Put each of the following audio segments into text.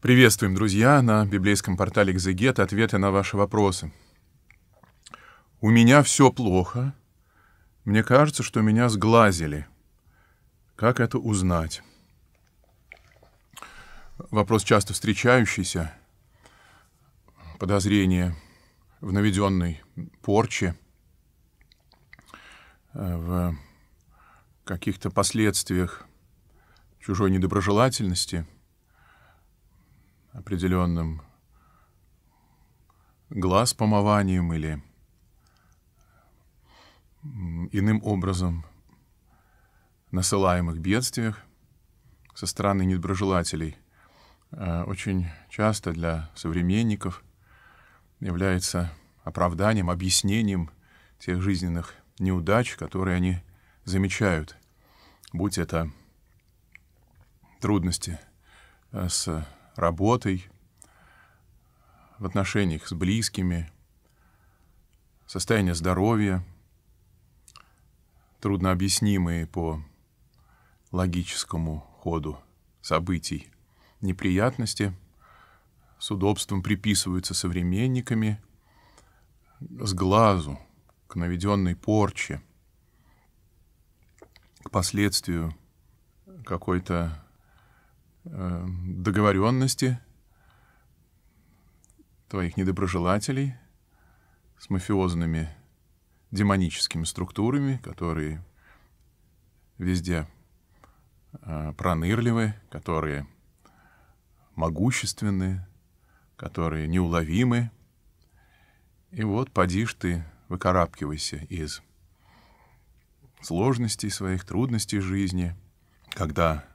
Приветствуем, друзья, на библейском портале «Экзегет» ответы на ваши вопросы. У меня все плохо. Мне кажется, что меня сглазили. Как это узнать? Вопрос часто встречающийся. Подозрение в наведенной порче, э, в каких-то последствиях чужой недоброжелательности – определенным глаз помыванием или иным образом насылаемых бедствиях со стороны недоброжелателей э, очень часто для современников является оправданием, объяснением тех жизненных неудач, которые они замечают, будь это трудности э, с работой, в отношениях с близкими, состояние здоровья, трудно объяснимые по логическому ходу событий, неприятности с удобством приписываются современниками с глазу к наведенной порче, к последствию какой-то Э, договоренности твоих недоброжелателей с мафиозными демоническими структурами, которые везде э, пронырливы, которые могущественны, которые неуловимы. И вот подишь ты, выкарабкивайся из сложностей своих, трудностей жизни, когда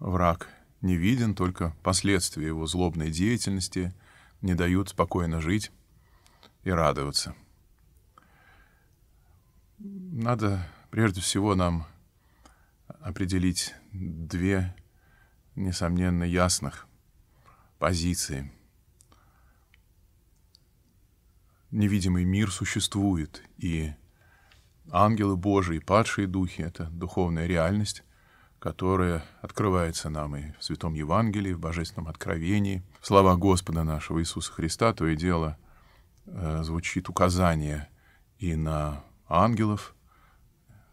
враг — не виден, только последствия его злобной деятельности не дают спокойно жить и радоваться. Надо прежде всего нам определить две, несомненно, ясных позиции. Невидимый мир существует, и ангелы Божии, падшие духи — это духовная реальность, которое открывается нам и в Святом Евангелии, в Божественном Откровении. Слова Господа нашего Иисуса Христа то и дело э, звучит указание и на ангелов,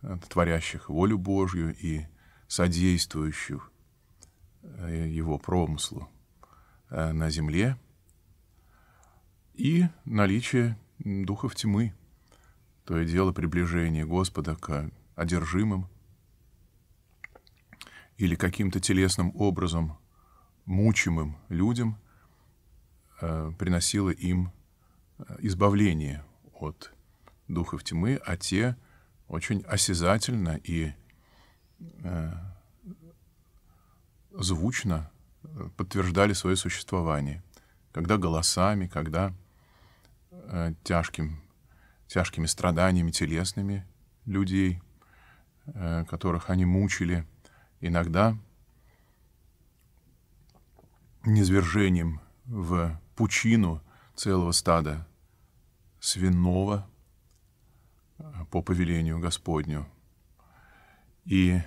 э, творящих волю Божью и содействующих э, его промыслу на земле, и наличие духов тьмы, то и дело приближения Господа к одержимым, или каким-то телесным образом мучимым людям э, приносила им э, избавление от духов тьмы, а те очень осязательно и э, звучно э, подтверждали свое существование, когда голосами, когда э, тяжким, тяжкими страданиями телесными людей, э, которых они мучили – иногда низвержением в пучину целого стада свиного э, по повелению Господню. И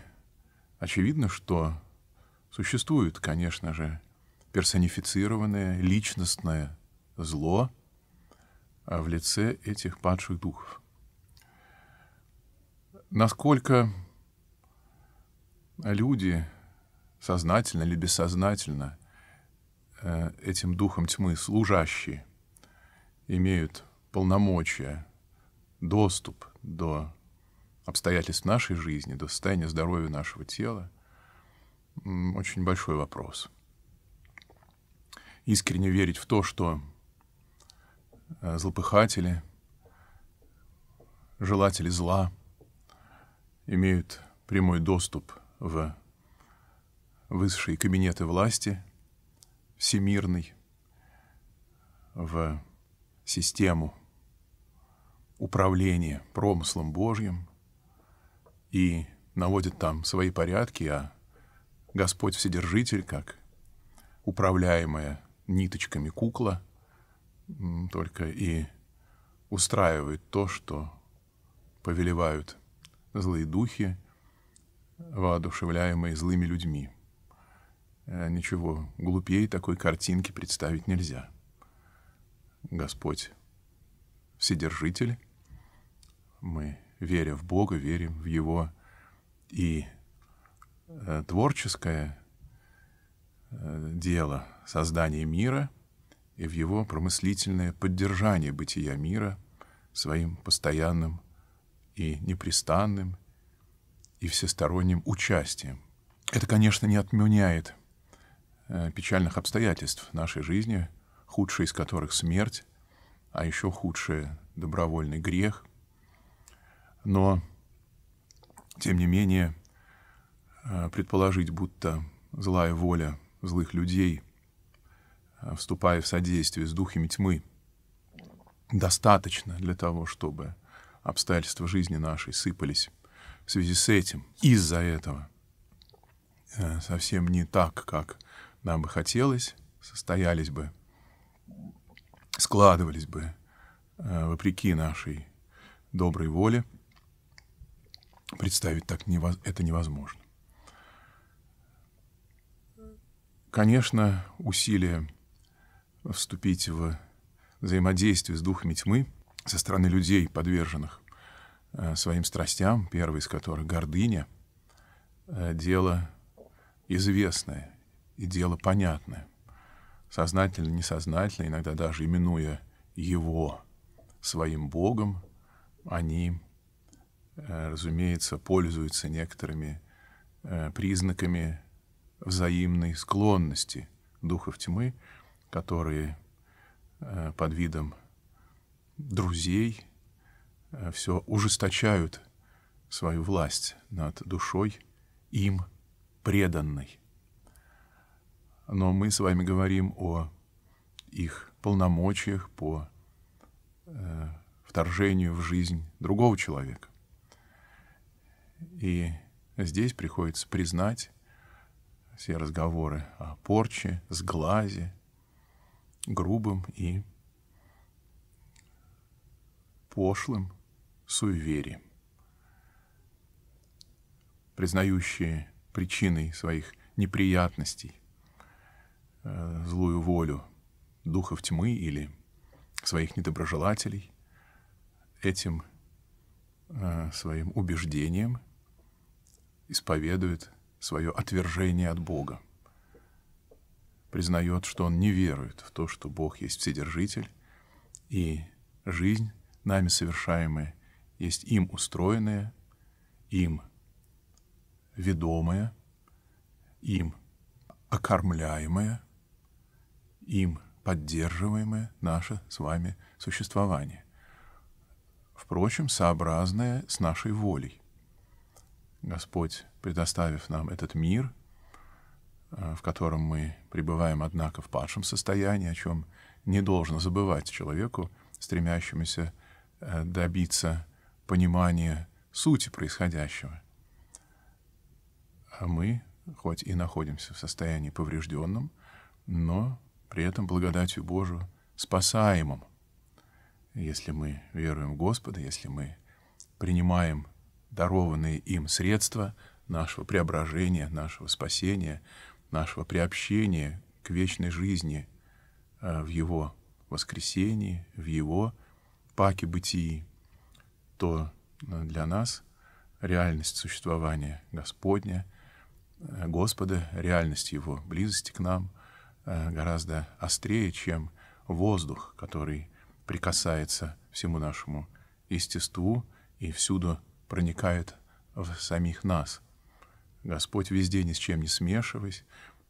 очевидно, что существует, конечно же, персонифицированное личностное зло э, в лице этих падших духов. Насколько а люди сознательно или бессознательно э, этим духом тьмы служащие имеют полномочия, доступ до обстоятельств нашей жизни, до состояния здоровья нашего тела, очень большой вопрос. Искренне верить в то, что э, злопыхатели, желатели зла имеют прямой доступ в высшие кабинеты власти, всемирный, в систему управления промыслом Божьим и наводит там свои порядки, а Господь Вседержитель, как управляемая ниточками кукла, только и устраивает то, что повелевают злые духи, воодушевляемые злыми людьми. Э, ничего глупее такой картинки представить нельзя. Господь Вседержитель, мы, веря в Бога, верим в Его и э, творческое э, дело создания мира и в его промыслительное поддержание бытия мира своим постоянным и непрестанным и всесторонним участием. Это, конечно, не отменяет э, печальных обстоятельств нашей жизни, худшие из которых смерть, а еще худшее — добровольный грех. Но, тем не менее, э, предположить, будто злая воля злых людей, э, вступая в содействие с духами тьмы, достаточно для того, чтобы обстоятельства жизни нашей сыпались в связи с этим, из-за этого, э, совсем не так, как нам бы хотелось, состоялись бы, складывались бы э, вопреки нашей доброй воле, представить так это невозможно. Конечно, усилия вступить в взаимодействие с духами тьмы со стороны людей, подверженных Э, своим страстям, первый из которых гордыня, э, дело известное и дело понятное. Сознательно, несознательно, иногда даже именуя его своим Богом, они, э, разумеется, пользуются некоторыми признаками взаимной склонности духов тьмы, которые под видом друзей – Э, все ужесточают свою власть над душой им преданной. Но мы с вами говорим о их полномочиях по э, вторжению в жизнь другого человека. И здесь приходится признать все разговоры о порче, сглазе, грубым и пошлым суеверий, признающие причиной своих неприятностей э, злую волю духов тьмы или своих недоброжелателей, этим э, своим убеждением исповедует свое отвержение от Бога, признает, что он не верует в то, что Бог есть Вседержитель, и жизнь, нами совершаемая, есть им устроенное, им ведомое, им окормляемое, им поддерживаемое наше с вами существование. Впрочем, сообразное с нашей волей. Господь, предоставив нам этот мир, э, в котором мы пребываем, однако, в падшем состоянии, о чем не должно забывать человеку, стремящемуся э, добиться понимание сути происходящего. А мы, хоть и находимся в состоянии поврежденном, но при этом благодатью Божию спасаемым. Если мы веруем в Господа, если мы принимаем дарованные им средства нашего преображения, нашего спасения, нашего приобщения к вечной жизни а, в Его воскресении, в Его паке бытии, что э, для нас реальность существования Господня, э, Господа, реальность Его близости к нам э, гораздо острее, чем воздух, который прикасается всему нашему естеству и всюду проникает в самих нас. Господь везде ни с чем не смешиваясь,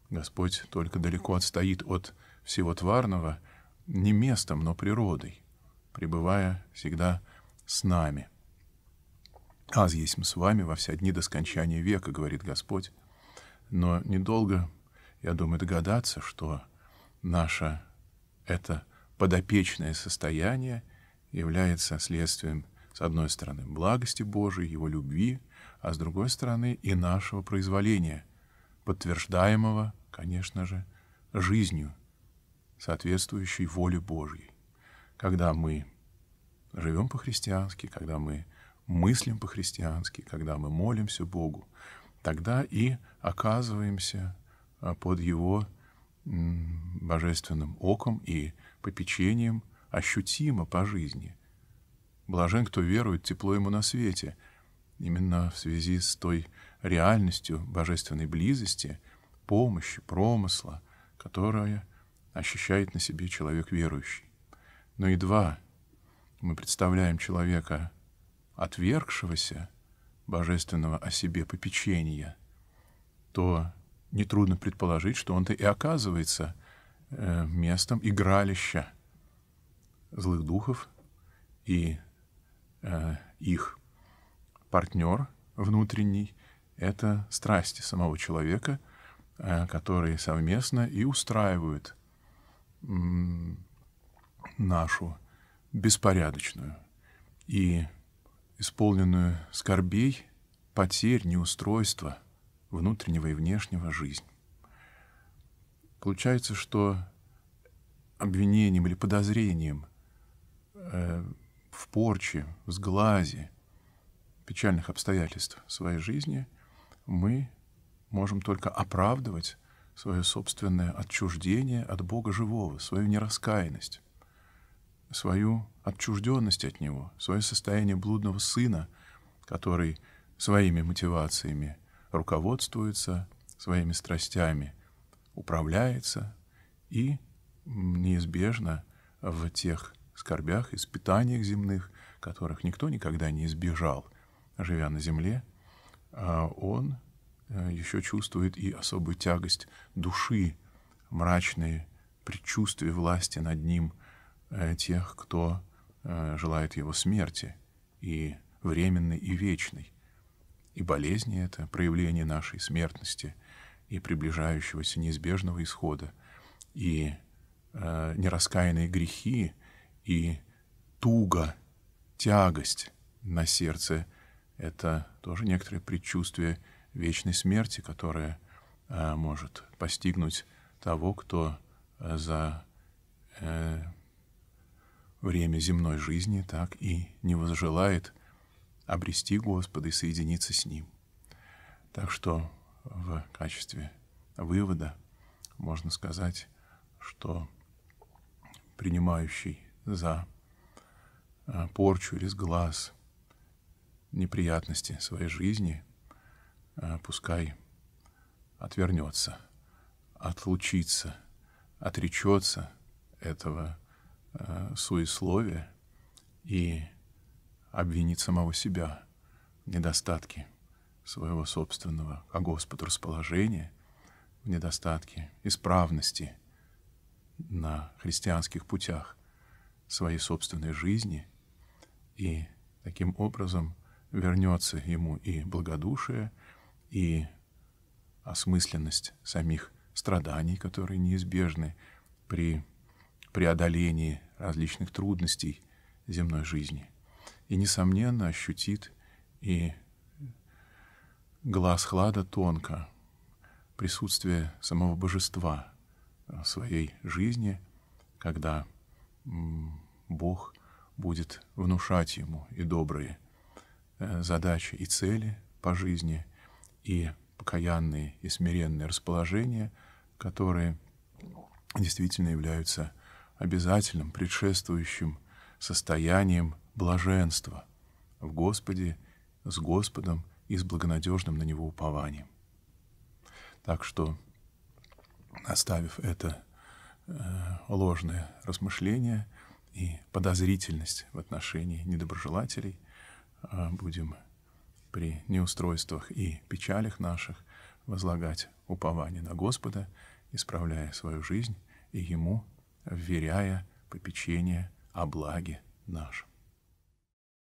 Господь только далеко отстоит от всего тварного не местом, но природой, пребывая всегда с нами. «Аз есмь с вами во все дни до скончания века», — говорит Господь. Но недолго, я думаю, догадаться, что наше это подопечное состояние является следствием, с одной стороны, благости Божией, Его любви, а с другой стороны и нашего произволения, подтверждаемого, конечно же, жизнью, соответствующей воле Божьей. Когда мы живем по-христиански, когда мы мыслим по-христиански, когда мы молимся Богу, тогда и оказываемся а, под Его божественным оком и попечением ощутимо по жизни. Блажен, кто верует, тепло ему на свете. Именно в связи с той реальностью божественной близости, помощи, промысла, которая ощущает на себе человек верующий. Но едва мы представляем человека, отвергшегося божественного о себе попечения, то нетрудно предположить, что он-то и оказывается э, местом игралища злых духов и э, их партнер внутренний — это страсти самого человека, э, которые совместно и устраивают нашу беспорядочную и исполненную скорбей, потерь, неустройства внутреннего и внешнего жизнь. Получается, что обвинением или подозрением э, в порче, в сглазе печальных обстоятельств своей жизни мы можем только оправдывать свое собственное отчуждение от Бога живого, свою нераскаянность свою отчужденность от него, свое состояние блудного сына, который своими мотивациями руководствуется, своими страстями управляется и неизбежно в тех скорбях, испытаниях земных, которых никто никогда не избежал, живя на земле, а он э, еще чувствует и особую тягость души, мрачные предчувствия власти над ним – Э, тех, кто э, желает его смерти, и временной, и вечной. И болезни — это проявление нашей смертности и приближающегося неизбежного исхода, и э, нераскаянные грехи, и туга, тягость на сердце — это тоже некоторое предчувствие вечной смерти, которое э, может постигнуть того, кто э, за э, время земной жизни так и не возжелает обрести Господа и соединиться с Ним. Так что в качестве вывода можно сказать, что принимающий за э, порчу или сглаз неприятности своей жизни, э, пускай отвернется, отлучится, отречется этого э, суесловие и обвинить самого себя в недостатке своего собственного, а Господу расположения, в недостатке исправности на христианских путях своей собственной жизни, и таким образом вернется ему и благодушие, и осмысленность самих страданий, которые неизбежны при преодолении различных трудностей земной жизни. И, несомненно, ощутит и глаз хлада тонко присутствие самого божества э, в своей жизни, когда Бог будет внушать ему и добрые э, задачи и цели по жизни, и покаянные и смиренные расположения, которые действительно являются обязательным предшествующим состоянием блаженства в Господе, с Господом и с благонадежным на Него упованием. Так что, оставив это э, ложное размышление и подозрительность в отношении недоброжелателей, э, будем при неустройствах и печалях наших возлагать упование на Господа, исправляя свою жизнь и Ему – вверяя попечение о благе нашем.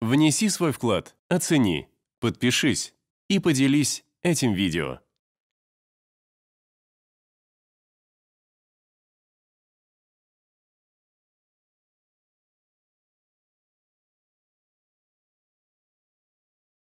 Внеси свой вклад, оцени, подпишись и поделись этим видео.